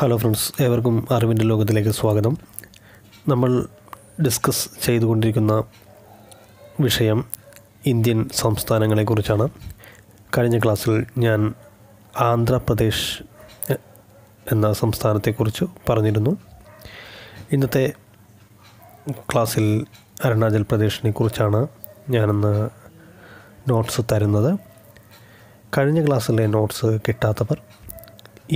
hello friends ഏവർക്കും അറിവിൻ്റെ ലോകത്തിലേക്ക് സ്വാഗതം നമ്മൾ ഡിസ്കസ് ചെയ്തുകൊണ്ടിരിക്കുന്ന വിഷയം ഇന്ത്യൻ സംസ്ഥാനങ്ങളെക്കുറിച്ചാണ് കഴിഞ്ഞ ക്ലാസ്സിൽ ഞാൻ ആന്ധ്രാപ്രദേശ് എന്ന സംസ്ഥാനത്തെക്കുറിച്ച് പറഞ്ഞിരുന്നു ഇന്നത്തെ ക്ലാസ്സിൽ അരുണാചൽ പ്രദേശിനെ കുറിച്ചാണ് ഞാനിന്ന് നോട്ട്സ് തരുന്നത് കഴിഞ്ഞ ക്ലാസ്സിലെ നോട്ട്സ് കിട്ടാത്തവർ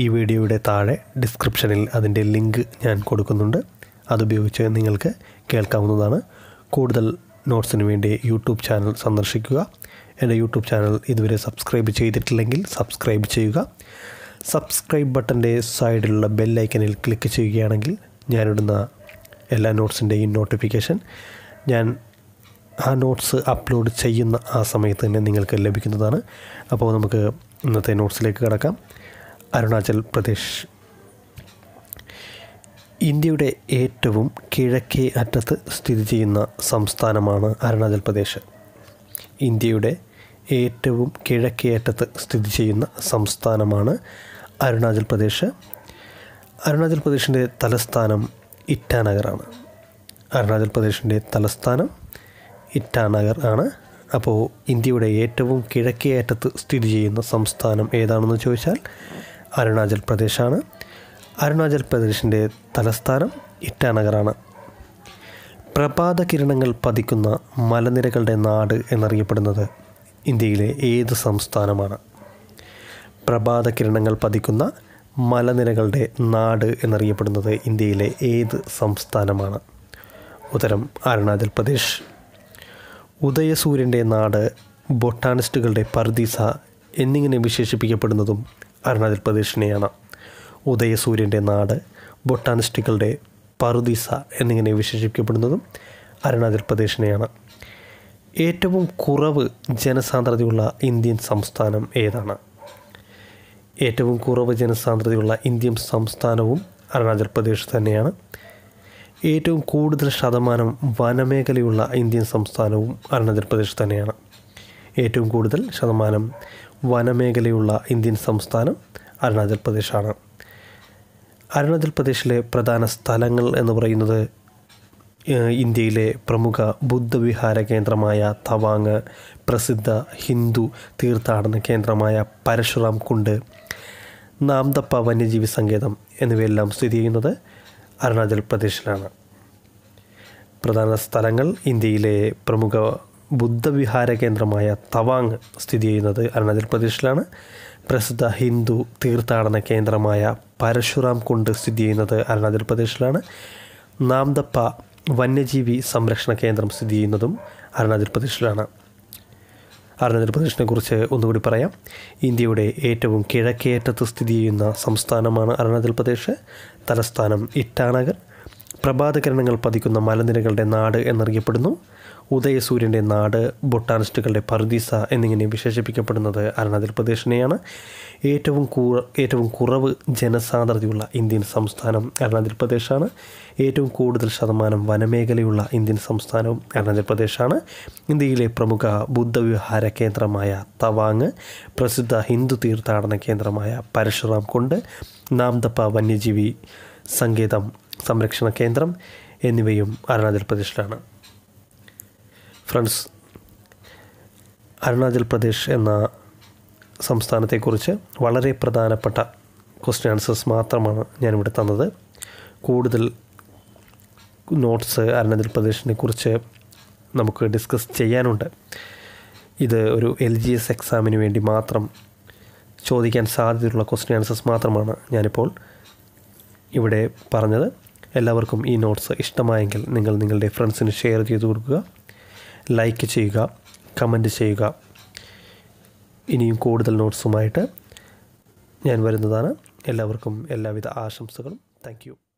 ഈ വീഡിയോയുടെ താഴെ ഡിസ്ക്രിപ്ഷനിൽ അതിൻ്റെ ലിങ്ക് ഞാൻ കൊടുക്കുന്നുണ്ട് അതുപയോഗിച്ച് നിങ്ങൾക്ക് കേൾക്കാവുന്നതാണ് കൂടുതൽ നോട്ട്സിന് വേണ്ടി യൂട്യൂബ് ചാനൽ സന്ദർശിക്കുക എൻ്റെ യൂട്യൂബ് ചാനൽ ഇതുവരെ സബ്സ്ക്രൈബ് ചെയ്തിട്ടില്ലെങ്കിൽ സബ്സ്ക്രൈബ് ചെയ്യുക സബ്സ്ക്രൈബ് ബട്ടൻ്റെ സൈഡിലുള്ള ബെല്ലൈക്കനിൽ ക്ലിക്ക് ചെയ്യുകയാണെങ്കിൽ ഞാനിടുന്ന എല്ലാ നോട്ട്സിൻ്റെയും നോട്ടിഫിക്കേഷൻ ഞാൻ ആ നോട്ട്സ് അപ്ലോഡ് ചെയ്യുന്ന ആ സമയത്ത് തന്നെ നിങ്ങൾക്ക് ലഭിക്കുന്നതാണ് അപ്പോൾ നമുക്ക് ഇന്നത്തെ നോട്ട്സിലേക്ക് കിടക്കാം അരുണാചൽ പ്രദേശ് ഇന്ത്യയുടെ ഏറ്റവും കിഴക്കേ അറ്റത്ത് സ്ഥിതി ചെയ്യുന്ന സംസ്ഥാനമാണ് അരുണാചൽ പ്രദേശ് ഇന്ത്യയുടെ ഏറ്റവും കിഴക്കേ അറ്റത്ത് സ്ഥിതി ചെയ്യുന്ന സംസ്ഥാനമാണ് അരുണാചൽ പ്രദേശ് അരുണാചൽ പ്രദേശിൻ്റെ തലസ്ഥാനം ഇറ്റാനഗറാണ് അരുണാചൽ പ്രദേശിൻ്റെ തലസ്ഥാനം ഇറ്റാനഗർ ആണ് അപ്പോൾ ഇന്ത്യയുടെ ഏറ്റവും കിഴക്കേ അറ്റത്ത് സ്ഥിതി ചെയ്യുന്ന സംസ്ഥാനം ഏതാണെന്ന് ചോദിച്ചാൽ അരുണാചൽ പ്രദേശാണ് അരുണാചൽ പ്രദേശിൻ്റെ തലസ്ഥാനം ഇറ്റാനഗറാണ് പ്രഭാത കിരണങ്ങൾ പതിക്കുന്ന മലനിരകളുടെ നാട് എന്നറിയപ്പെടുന്നത് ഇന്ത്യയിലെ ഏത് സംസ്ഥാനമാണ് പ്രഭാത കിരണങ്ങൾ പതിക്കുന്ന മലനിരകളുടെ നാട് എന്നറിയപ്പെടുന്നത് ഇന്ത്യയിലെ ഏത് സംസ്ഥാനമാണ് ഉത്തരം അരുണാചൽ പ്രദേശ് ഉദയസൂര്യൻ്റെ നാട് ബൊട്ടാണിസ്റ്റുകളുടെ പർദീസ എന്നിങ്ങനെ വിശേഷിപ്പിക്കപ്പെടുന്നതും അരുണാചൽ പ്രദേശിനെയാണ് ഉദയസൂര്യൻ്റെ നാട് ബൊട്ടാനിസ്റ്റുകളുടെ പറുദീസ എന്നിങ്ങനെ വിശേഷിപ്പിക്കപ്പെടുന്നതും അരുണാചൽ പ്രദേശിനെയാണ് ഏറ്റവും കുറവ് ജനസാന്ദ്രതയുള്ള ഇന്ത്യൻ സംസ്ഥാനം ഏതാണ് ഏറ്റവും കുറവ് ജനസാന്ദ്രതയുള്ള ഇന്ത്യൻ സംസ്ഥാനവും അരുണാചൽ പ്രദേശ് തന്നെയാണ് ഏറ്റവും കൂടുതൽ ശതമാനം വനമേഖലയുള്ള ഇന്ത്യൻ സംസ്ഥാനവും അരുണാചൽ പ്രദേശ് തന്നെയാണ് ഏറ്റവും കൂടുതൽ ശതമാനം വനമേഖലയുള്ള ഇന്ത്യൻ സംസ്ഥാനം അരുണാചൽ പ്രദേശാണ് അരുണാചൽ പ്രദേശിലെ പ്രധാന സ്ഥലങ്ങൾ എന്ന് പറയുന്നത് ഇന്ത്യയിലെ പ്രമുഖ ബുദ്ധവിഹാര കേന്ദ്രമായ തവാങ് പ്രസിദ്ധ ഹിന്ദു തീർത്ഥാടന കേന്ദ്രമായ പരശുറാം കുണ്ട് നാംദപ്പ വന്യജീവി സങ്കേതം എന്നിവയെല്ലാം സ്ഥിതി ചെയ്യുന്നത് അരുണാചൽ പ്രദേശിലാണ് പ്രധാന സ്ഥലങ്ങൾ ഇന്ത്യയിലെ പ്രമുഖ ബുദ്ധവിഹാര കേന്ദ്രമായ തവാങ് സ്ഥിതി ചെയ്യുന്നത് അരുണാചൽ പ്രദേശിലാണ് പ്രസിദ്ധ ഹിന്ദു തീർത്ഥാടന കേന്ദ്രമായ പരശുറാം കുണ്ട് സ്ഥിതി ചെയ്യുന്നത് അരുണാചൽ പ്രദേശിലാണ് നാംദപ്പ വന്യജീവി സംരക്ഷണ കേന്ദ്രം സ്ഥിതി ചെയ്യുന്നതും അരുണാചൽ പ്രദേശിലാണ് അരുണാചൽ കുറിച്ച് ഒന്നുകൂടി പറയാം ഇന്ത്യയുടെ ഏറ്റവും കിഴക്കേറ്റത്ത് സ്ഥിതി ചെയ്യുന്ന സംസ്ഥാനമാണ് അരുണാചൽ പ്രദേശ് തലസ്ഥാനം ഇറ്റാനഗർ പ്രഭാതകിരണങ്ങൾ പതിക്കുന്ന മലനിരകളുടെ നാട് എന്നറിയപ്പെടുന്നു ഉദയസൂര്യൻ്റെ നാട് ബൊട്ടാണിസ്റ്റുകളുടെ പർദീസ എന്നിങ്ങനെ വിശേഷിപ്പിക്കപ്പെടുന്നത് അരുണാചൽ പ്രദേശിനെയാണ് ഏറ്റവും കൂ ഏറ്റവും കുറവ് ജനസാന്ദ്രതയുള്ള ഇന്ത്യൻ സംസ്ഥാനം അരുണാചൽ പ്രദേശാണ് ഏറ്റവും കൂടുതൽ ശതമാനം വനമേഖലയുള്ള ഇന്ത്യൻ സംസ്ഥാനവും അരുണാചൽ പ്രദേശാണ് ഇന്ത്യയിലെ പ്രമുഖ ബുദ്ധവിഹാര കേന്ദ്രമായ തവാങ് പ്രസിദ്ധ ഹിന്ദു തീർത്ഥാടന കേന്ദ്രമായ പരശുറാം കൊണ്ട് നാംദപ്പ വന്യജീവി സങ്കേതം സംരക്ഷണ കേന്ദ്രം എന്നിവയും അരുണാചൽ പ്രദേശിലാണ് ഫ്രണ്ട്സ് അരുണാചൽ പ്രദേശ് എന്ന സംസ്ഥാനത്തെക്കുറിച്ച് വളരെ പ്രധാനപ്പെട്ട ക്വസ്റ്റ്യൻ ആൻസേഴ്സ് മാത്രമാണ് ഞാനിവിടെ തന്നത് കൂടുതൽ നോട്ട്സ് അരുണാചൽ പ്രദേശിനെ കുറിച്ച് നമുക്ക് ഡിസ്കസ് ചെയ്യാനുണ്ട് ഇത് ഒരു എൽ ജി എസ് എക്സാമിന് വേണ്ടി മാത്രം ചോദിക്കാൻ സാധ്യതയുള്ള ക്വസ്റ്റ്യൻ ആൻസേഴ്സ് മാത്രമാണ് ഞാനിപ്പോൾ ഇവിടെ പറഞ്ഞത് എല്ലാവർക്കും ഈ നോട്ട്സ് ഇഷ്ടമായെങ്കിൽ നിങ്ങൾ നിങ്ങളുടെ ഫ്രണ്ട്സിന് ഷെയർ ചെയ്തു കൊടുക്കുക ലൈക്ക് ചെയ്യുക കമൻറ്റ് ചെയ്യുക ഇനിയും കൂടുതൽ നോട്ട്സുമായിട്ട് ഞാൻ വരുന്നതാണ് എല്ലാവർക്കും എല്ലാവിധ ആശംസകളും താങ്ക്